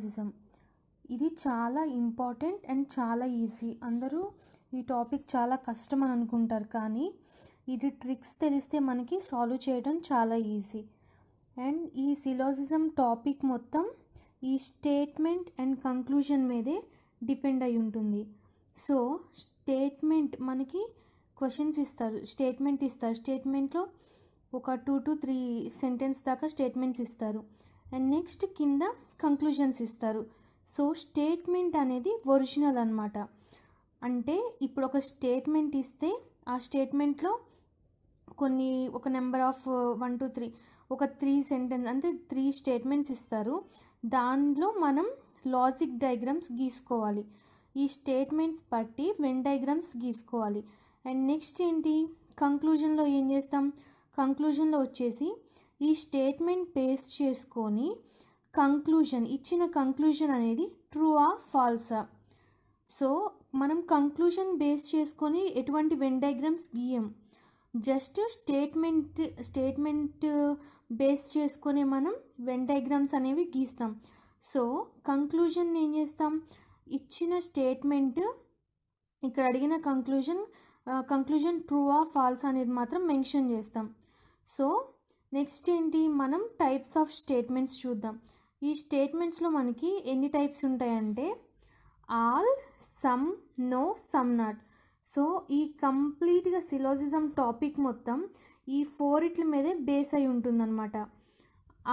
ఫిజిజం ఇది చాలా important and చాలా ఈజీ అందరూ ఈ టాపిక్ చాలా కష్టం అని అనుకుంటారు కానీ ఇది ట్రిక్స్ తెలిస్తే మనకి సాల్వ్ చేయడం చాలా ఈజీ అండ్ ఈ సిలోసిజం టాపిక్ మొత్తం ఈ స్టేట్మెంట్ అండ్ కంక్లూజన్ మీదే డిపెండ్ అయి ఉంటుంది సో స్టేట్మెంట్ మనకి క్వశ్చన్స్ ఇస్తారు స్టేట్మెంట్ ఇస్తారు స్టేట్మెంట్లో ఒక టూ టు త్రీ సెంటెన్స్ దాకా స్టేట్మెంట్స్ ఇస్తారు అండ్ నెక్స్ట్ కింద కంక్లూజన్స్ ఇస్తారు సో స్టేట్మెంట్ అనేది ఒరిజినల్ అనమాట అంటే ఇప్పుడు ఒక స్టేట్మెంట్ ఇస్తే ఆ స్టేట్మెంట్లో కొన్ని ఒక number of one two three ఒక త్రీ సెంటెన్స్ అంటే త్రీ స్టేట్మెంట్స్ ఇస్తారు దానిలో మనం లాజిక్ డయాగ్రామ్స్ గీసుకోవాలి ఈ స్టేట్మెంట్స్ బట్టి వెన్ డయాగ్రామ్స్ గీసుకోవాలి అండ్ నెక్స్ట్ ఏంటి కంక్లూజన్లో ఏం చేస్తాం కంక్లూజన్లో వచ్చేసి ఈ స్టేట్మెంట్ పేస్ట్ చేసుకొని కంక్లూషన్ ఇచ్చిన కంక్లూషన్ అనేది ట్రూ ఆ ఫాల్సా సో మనం కంక్లూషన్ బేస్ చేసుకొని ఎటువంటి వెన్ డయాగ్రామ్స్ గీయం జస్ట్ స్టేట్మెంట్ స్టేట్మెంట్ బేస్ చేసుకొని మనం వెన్ డయాగ్రామ్స్ అనేవి గీస్తాం సో కంక్లూజన్ ఏం చేస్తాం ఇచ్చిన స్టేట్మెంట్ ఇక్కడ అడిగిన కంక్లూజన్ కంక్లూజన్ ట్రూ ఆ ఫాల్స్ అనేది మాత్రం మెన్షన్ చేస్తాం సో నెక్స్ట్ ఏంటి మనం టైప్స్ ఆఫ్ స్టేట్మెంట్స్ చూద్దాం ఈ స్టేట్మెంట్స్లో మనకి ఎన్ని టైప్స్ ఉంటాయంటే all some no some not so ఈ కంప్లీట్గా సిలోజిజం టాపిక్ మొత్తం ఈ ఫోర్ ఇట్ల మీదే బేస్ అయి ఉంటుందన్నమాట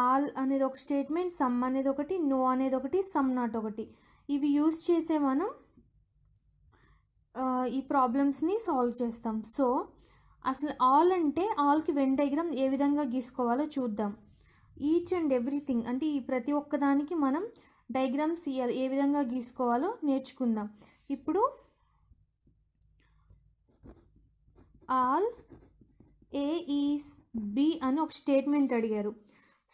ఆల్ అనేది ఒక స్టేట్మెంట్ సమ్ అనేది ఒకటి నో అనేది ఒకటి సమ్ నాట్ ఒకటి ఇవి యూజ్ చేసే మనం ఈ ప్రాబ్లమ్స్ని సాల్వ్ చేస్తాం సో అసలు ఆల్ అంటే ఆల్కి వెన్ డయాగ్రామ్ ఏ విధంగా గీసుకోవాలో చూద్దాం ఈచ్ అండ్ ఎవ్రీథింగ్ అంటే ఈ ప్రతి ఒక్కదానికి మనం డైగ్రామ్స్ ఏ విధంగా గీసుకోవాలో నేర్చుకుందాం ఇప్పుడు ఆల్ ఏ ఈస్ బి అని ఒక స్టేట్మెంట్ అడిగారు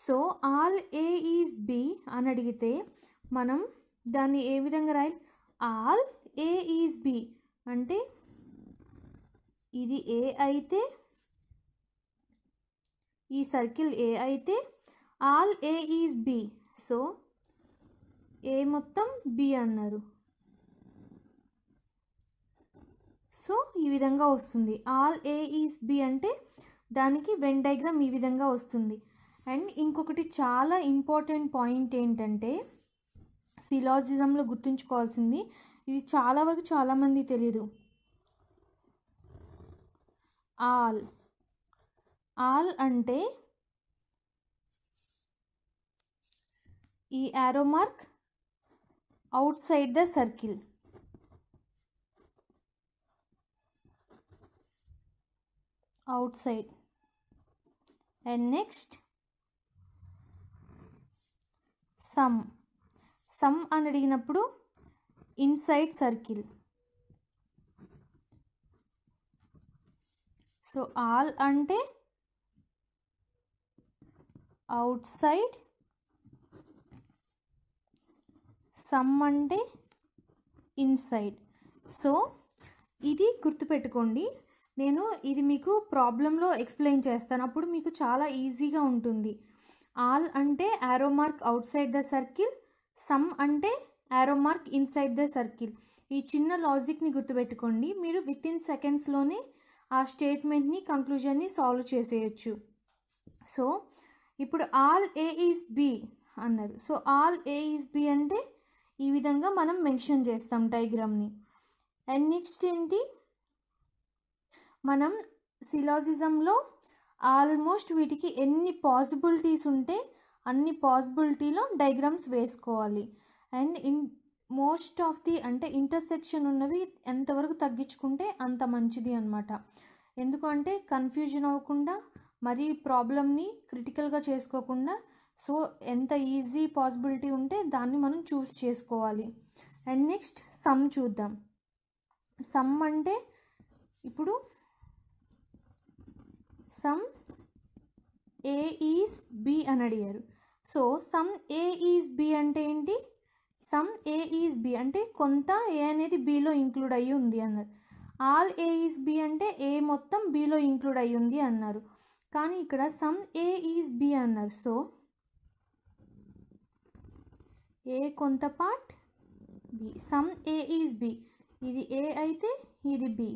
so all A is B అని అడిగితే మనం దాన్ని ఏ విధంగా రాయాలి ఆల్ ఏ ఈస్ బి అంటే ఇది ఏ అయితే ఈ సర్కిల్ ఏ అయితే all A is B so A మొత్తం బి అన్నారు సో ఈ విధంగా వస్తుంది ఆల్ ఏ ఈజ్ బి అంటే దానికి వెన్ డైగ్రామ్ ఈ విధంగా వస్తుంది అండ్ ఇంకొకటి చాలా ఇంపార్టెంట్ పాయింట్ ఏంటంటే సిలాజిజంలో గుర్తుంచుకోవాల్సింది ఇది చాలా వరకు చాలామంది తెలియదు ఆల్ ఆల్ అంటే ఈ arrow mark outside the circle outside and next some some అని అడిగినప్పుడు ఇన్సైడ్ సర్కిల్ సో ఆల్ అంటే అవుట్ సైడ్ సమ్ అంటే ఇన్సైడ్ సో ఇది గుర్తుపెట్టుకోండి నేను ఇది మీకు ప్రాబ్లంలో ఎక్స్ప్లెయిన్ చేస్తాను అప్పుడు మీకు చాలా ఈజీగా ఉంటుంది ఆల్ అంటే arrow mark outside the circle some అంటే arrow mark inside the circle ఈ చిన్న లాజిక్ని గుర్తుపెట్టుకోండి మీరు విత్ ఇన్ సెకండ్స్లోనే ఆ స్టేట్మెంట్ని కంక్లూజన్ని సాల్వ్ చేసేయచ్చు సో ఇప్పుడు ఆల్ ఏ ఈజ్ బి అన్నారు so all A is B అంటే ఈ విధంగా మనం మెన్షన్ చేస్తాం డైగ్రామ్ని అండ్ నెక్స్ట్ ఏంటి మనం సిలాజిజంలో ఆల్మోస్ట్ వీటికి ఎన్ని పాసిబిలిటీస్ ఉంటే అన్ని పాసిబిలిటీలో డైగ్రామ్స్ వేసుకోవాలి and in most of the అంటే ఇంటర్సెక్షన్ ఉన్నవి ఎంతవరకు తగ్గించుకుంటే అంత మంచిది అనమాట ఎందుకంటే కన్ఫ్యూజన్ అవ్వకుండా మరీ ప్రాబ్లమ్ని క్రిటికల్గా చేసుకోకుండా సో ఎంత ఈజీ పాసిబిలిటీ ఉంటే దాన్ని మనం చూస్ చేసుకోవాలి అండ్ నెక్స్ట్ సమ్ చూద్దాం సమ్ అంటే ఇప్పుడు సమ్ ఏ ఈజ్ బి అని అడిగారు so some A is B అంటే ఏంటి సమ్ ఏ ఈజ్ బి అంటే కొంత ఏ అనేది బిలో ఇంక్లూడ్ అయ్యి ఉంది అన్నారు ఆల్ ఏ ఈజ్ బి అంటే ఏ మొత్తం బిలో ఇంక్లూడ్ అయ్యి ఉంది అన్నారు కానీ ఇక్కడ సమ్ ఏ ఈజ్ బి అన్నారు సో ఏ కొంత part B some A is B ఇది ఏ అయితే ఇది బి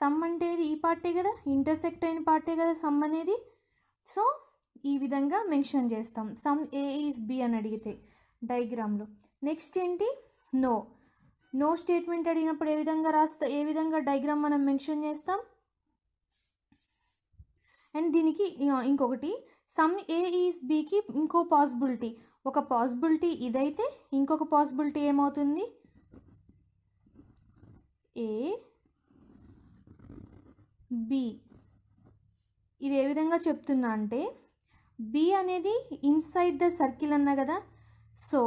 సమ్ అంటే ఇది ఈ పార్టే కదా ఇంటర్సెక్ట్ అయిన పార్టే కదా సమ్ అనేది సో ఈ విధంగా మెన్షన్ చేస్తాం సమ్ ఏ ఈజ్ బి అని అడిగితే డైగ్రామ్లో నెక్స్ట్ ఏంటి నో నో స్టేట్మెంట్ అడిగినప్పుడు ఏ విధంగా రాస్తా ఏ విధంగా డైగ్రామ్ మనం మెన్షన్ చేస్తాం అండ్ దీనికి ఇంకొకటి సమ్ ఏ ఈజ్ బీకి ఇంకో పాసిబిలిటీ ఒక పాసిబిలిటీ ఇదైతే ఇంకొక పాసిబిలిటీ ఏమవుతుంది ఏ బి ఇది ఏ విధంగా చెప్తున్నా అంటే బి అనేది ఇన్సైడ్ ద సర్కిల్ అన్నా కదా సో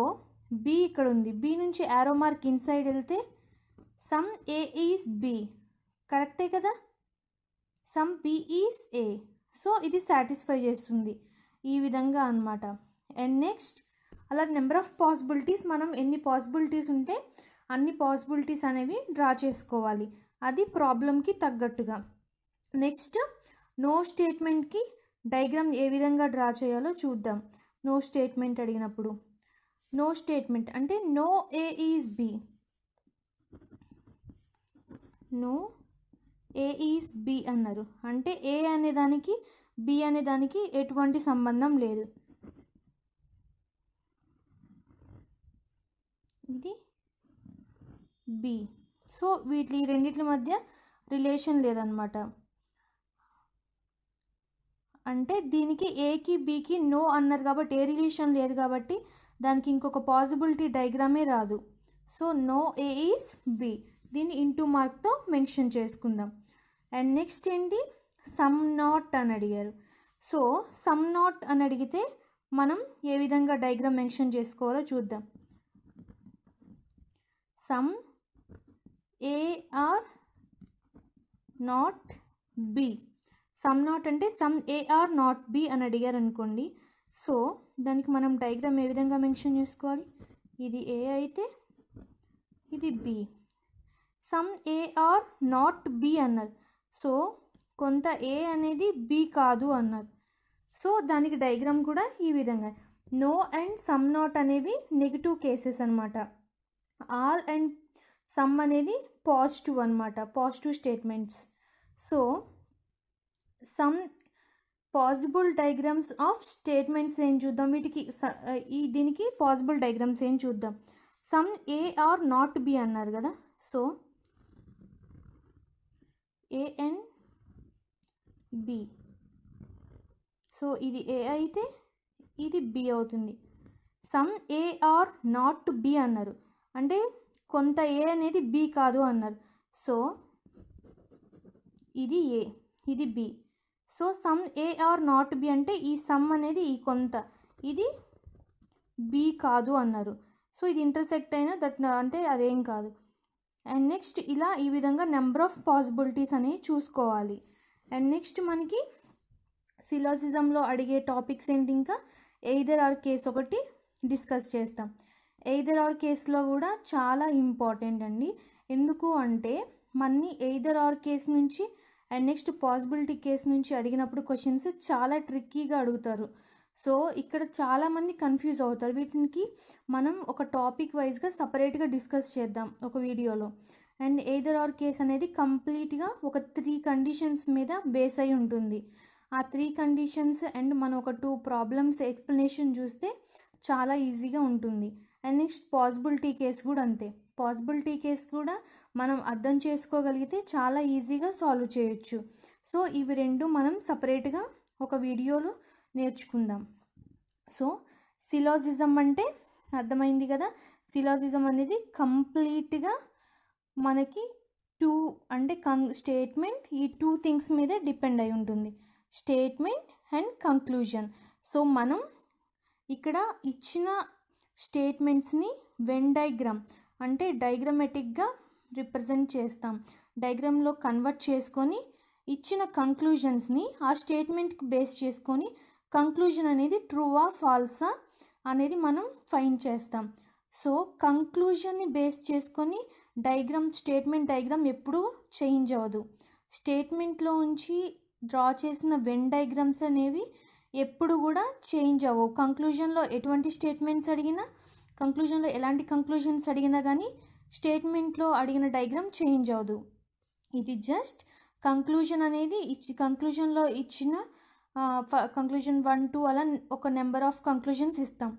బి ఇక్కడ ఉంది బి నుంచి యారో మార్క్ ఇన్సైడ్ వెళ్తే సమ్ ఏ ఈజ్ బి కరెక్టే కదా some B is A so ఇది సాటిస్ఫై చేస్తుంది ఈ విధంగా అనమాట అండ్ నెక్స్ట్ అలా నెంబర్ ఆఫ్ పాసిబిలిటీస్ మనం ఎన్ని పాసిబిలిటీస్ ఉంటే అన్ని పాసిబిలిటీస్ అనేవి డ్రా చేసుకోవాలి అది ప్రాబ్లంకి తగ్గట్టుగా నెక్స్ట్ నో స్టేట్మెంట్కి డైగ్రామ్ ఏ విధంగా డ్రా చేయాలో చూద్దాం నో స్టేట్మెంట్ అడిగినప్పుడు నో స్టేట్మెంట్ అంటే no A is B no A is B అన్నారు అంటే ఏ అనే దానికి బి అనే దానికి ఎటువంటి సంబంధం లేదు ఇది బి సో వీటి రెండిట్ల మధ్య రిలేషన్ లేదనమాట అంటే దీనికి ఏకి బీకి నో అన్నారు కాబట్టి ఏ రిలేషన్ లేదు కాబట్టి దానికి ఇంకొక పాసిబిలిటీ డైగ్రామే రాదు so no A is B దీన్ని ఇంటూ మార్క్తో మెన్షన్ చేసుకుందాం అండ్ నెక్స్ట్ ఏంటి సమ్ నాట్ అని అడిగారు సో సమ్ నాట్ అని అడిగితే మనం ఏ విధంగా డైగ్రామ్ మెన్షన్ చేసుకోవాలో చూద్దాం some A are not B some not అంటే సమ్ ఏఆర్ నాట్ బి అని అడిగారు అనుకోండి సో దానికి మనం డైగ్రామ్ ఏ విధంగా మెన్షన్ చేసుకోవాలి ఇది ఏ అయితే ఇది B some A are not B అన్నారు సో కొంత ఏ అనేది బి కాదు అన్నారు సో దానికి డైగ్రామ్ కూడా ఈ విధంగా నో అండ్ సమ్ నాట్ అనేవి నెగిటివ్ కేసెస్ అనమాట ఆల్ అండ్ సమ్ అనేది పాజిటివ్ అనమాట positive statements so some possible diagrams of statements ఏం చూద్దాం వీటికి ఈ దీనికి పాసిబుల్ డైగ్రామ్స్ ఏం చూద్దాం some A are not B అన్నారు కదా సో ఏఎన్ బి సో ఇది ఏ అయితే ఇది బి అవుతుంది some A are not to B అన్నారు అంటే కొంత ఏ అనేది బి కాదు అన్నారు సో ఇది ఏ ఇది B so some A are not B అంటే ఈ సమ్ అనేది ఈ కొంత ఇది బి కాదు అన్నారు సో ఇది ఇంటర్సెక్ట్ అయినా దట్ అంటే అదేం కాదు అండ్ నెక్స్ట్ ఇలా ఈ విధంగా నెంబర్ ఆఫ్ పాసిబిలిటీస్ అనేవి చూసుకోవాలి అండ్ నెక్స్ట్ మనకి సిలాసిజంలో అడిగే టాపిక్స్ ఏంటి ఇంకా ఎయిదర్ ఆర్ కేస్ ఒకటి డిస్కస్ చేస్తాం ఎయిదర్ ఆర్ కేసులో కూడా చాలా ఇంపార్టెంట్ అండి ఎందుకు అంటే మన్ని ఎయిదర్ ఆర్ కేస్ నుంచి అండ్ నెక్స్ట్ పాసిబిలిటీ కేస్ నుంచి అడిగినప్పుడు క్వశ్చన్స్ చాలా ట్రిక్కీగా అడుగుతారు సో ఇక్కడ చాలామంది కన్ఫ్యూజ్ అవుతారు వీటికి మనం ఒక టాపిక్ వైజ్గా సపరేట్గా డిస్కస్ చేద్దాం ఒక వీడియోలో అండ్ ఏదర్ ఆర్ కేస్ అనేది కంప్లీట్గా ఒక త్రీ కండిషన్స్ మీద బేస్ అయి ఉంటుంది ఆ త్రీ కండిషన్స్ అండ్ మనం ఒక టూ ప్రాబ్లమ్స్ ఎక్స్ప్లెనేషన్ చూస్తే చాలా ఈజీగా ఉంటుంది అండ్ నెక్స్ట్ పాసిబిలిటీ కేస్ కూడా అంతే పాసిబిలిటీ కేస్ కూడా మనం అర్థం చేసుకోగలిగితే చాలా ఈజీగా సాల్వ్ చేయొచ్చు సో ఇవి రెండు మనం సపరేట్గా ఒక వీడియోలో నేర్చుకుందాం సో సిలాజిజం అంటే అర్థమైంది కదా సిలాజిజం అనేది కంప్లీట్గా మనకి టూ అంటే కం స్టేట్మెంట్ ఈ టూ థింగ్స్ మీదే డిపెండ్ అయి ఉంటుంది స్టేట్మెంట్ అండ్ కంక్లూజన్ సో మనం ఇక్కడ ఇచ్చిన స్టేట్మెంట్స్ని వెన్ డైగ్రామ్ అంటే డైగ్రామెటిక్గా రిప్రజెంట్ చేస్తాం డైగ్రామ్లో కన్వర్ట్ చేసుకొని ఇచ్చిన కంక్లూజన్స్ని ఆ స్టేట్మెంట్కి బేస్ చేసుకొని కంక్లూజన్ అనేది ట్రూవా ఫాల్సా అనేది మనం ఫైన్ చేస్తాం సో కంక్లూజన్ని బేస్ చేసుకొని డైగ్రామ్ స్టేట్మెంట్ డైగ్రామ్ ఎప్పుడూ చేంజ్ అవ్వదు స్టేట్మెంట్లో ఉంచి డ్రా చేసిన వెన్ డైగ్రామ్స్ అనేవి ఎప్పుడు కూడా చేంజ్ అవ్వవు కంక్లూజన్లో ఎటువంటి స్టేట్మెంట్స్ అడిగినా కంక్లూజన్లో ఎలాంటి కంక్లూజన్స్ అడిగినా కానీ స్టేట్మెంట్లో అడిగిన డైగ్రామ్ చేంజ్ అవ్వదు ఇది జస్ట్ కంక్లూజన్ అనేది ఇచ్చి కంక్లూజన్లో ఇచ్చిన కంక్లూజన్ వన్ టూ అలా ఒక నెంబర్ ఆఫ్ కంక్లూజన్స్ ఇస్తాం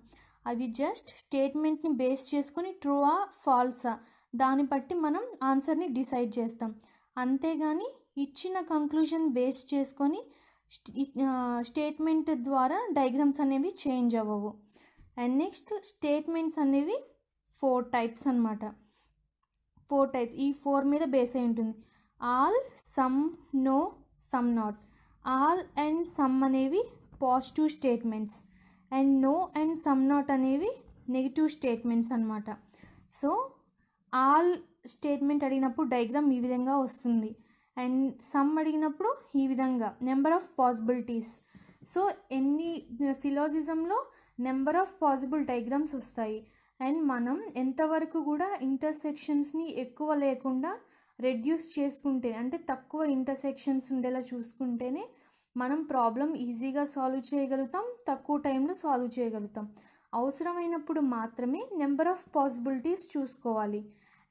అవి జస్ట్ స్టేట్మెంట్ని బేస్ చేసుకుని ఆ ఫాల్సా దాన్ని బట్టి మనం ఆన్సర్ని డిసైడ్ చేస్తాం అంతేగాని ఇచ్చిన కంక్లూజన్ బేస్ చేసుకొని స్టేట్మెంట్ ద్వారా డయాగ్రామ్స్ అనేవి చేంజ్ అవ్వవు అండ్ నెక్స్ట్ స్టేట్మెంట్స్ అనేవి ఫోర్ టైప్స్ అనమాట ఫోర్ టైప్స్ ఈ ఫోర్ మీద బేస్ అయి ఉంటుంది all some no some not all and some అనేవి positive statements and no and some not అనేవి నెగిటివ్ స్టేట్మెంట్స్ అనమాట సో ఆల్ స్టేట్మెంట్ అడిగినప్పుడు డైగ్రామ్ ఈ విధంగా వస్తుంది అండ్ సమ్ అడిగినప్పుడు ఈ విధంగా నెంబర్ ఆఫ్ పాసిబిలిటీస్ సో ఎన్ని సిలాజిజంలో నెంబర్ ఆఫ్ పాసిబుల్ డైగ్రామ్స్ వస్తాయి అండ్ మనం ఎంతవరకు కూడా ఇంటర్సెక్షన్స్ని ఎక్కువ లేకుండా రెడ్యూస్ చేసుకుంటే అంటే తక్కువ ఇంటర్సెక్షన్స్ ఉండేలా చూసుకుంటేనే మనం ప్రాబ్లం ఈజీగా సాల్వ్ చేయగలుగుతాం తక్కువ టైంలో సాల్వ్ చేయగలుగుతాం అవసరమైనప్పుడు మాత్రమే నెంబర్ ఆఫ్ పాసిబిలిటీస్ చూసుకోవాలి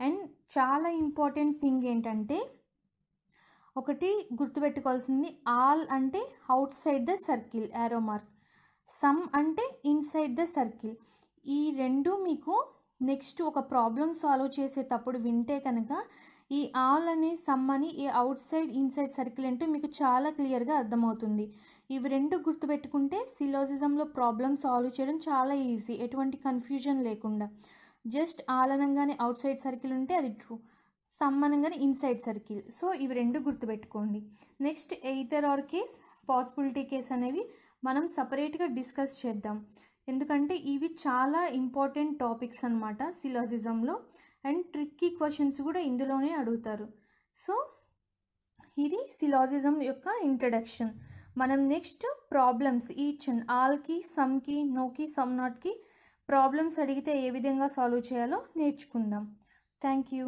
అండ్ చాలా ఇంపార్టెంట్ థింగ్ ఏంటంటే ఒకటి గుర్తుపెట్టుకోవాల్సింది ఆల్ అంటే outside the circle arrow mark some అంటే ఇన్సైడ్ ద సర్కిల్ ఈ రెండు మీకు నెక్స్ట్ ఒక ప్రాబ్లం సాల్వ్ చేసేటప్పుడు వింటే కనుక ఈ ఆల్ అనే సమ్ అని ఈ అవుట్ సైడ్ ఇన్సైడ్ సర్కిల్ అంటే మీకు చాలా క్లియర్గా అర్థమవుతుంది ఇవి రెండు గుర్తుపెట్టుకుంటే సిలోజిజంలో ప్రాబ్లమ్ సాల్వ్ చేయడం చాలా ఈజీ ఎటువంటి కన్ఫ్యూజన్ లేకుండా జస్ట్ ఆల్ అనగానే అవుట్ సైడ్ సర్కిల్ ఉంటే అది ట్రూ సమ్ అనగానే ఇన్సైడ్ సర్కిల్ సో ఇవి రెండు గుర్తుపెట్టుకోండి next either or case possibility case అనేవి మనం సపరేట్గా డిస్కస్ చేద్దాం ఎందుకంటే ఇవి చాలా ఇంపార్టెంట్ టాపిక్స్ అనమాట సిలోజిజంలో అండ్ ట్రిక్కీ క్వశ్చన్స్ కూడా ఇందులోనే అడుగుతారు సో ఇది సిలాజిజం యొక్క ఇంట్రడక్షన్ మనం నెక్స్ట్ ప్రాబ్లమ్స్ ఈచ్ అండ్ ఆల్కి సమ్కి నోకి సమ్ నాట్కి ప్రాబ్లమ్స్ అడిగితే ఏ విధంగా సాల్వ్ చేయాలో నేర్చుకుందాం థ్యాంక్ యూ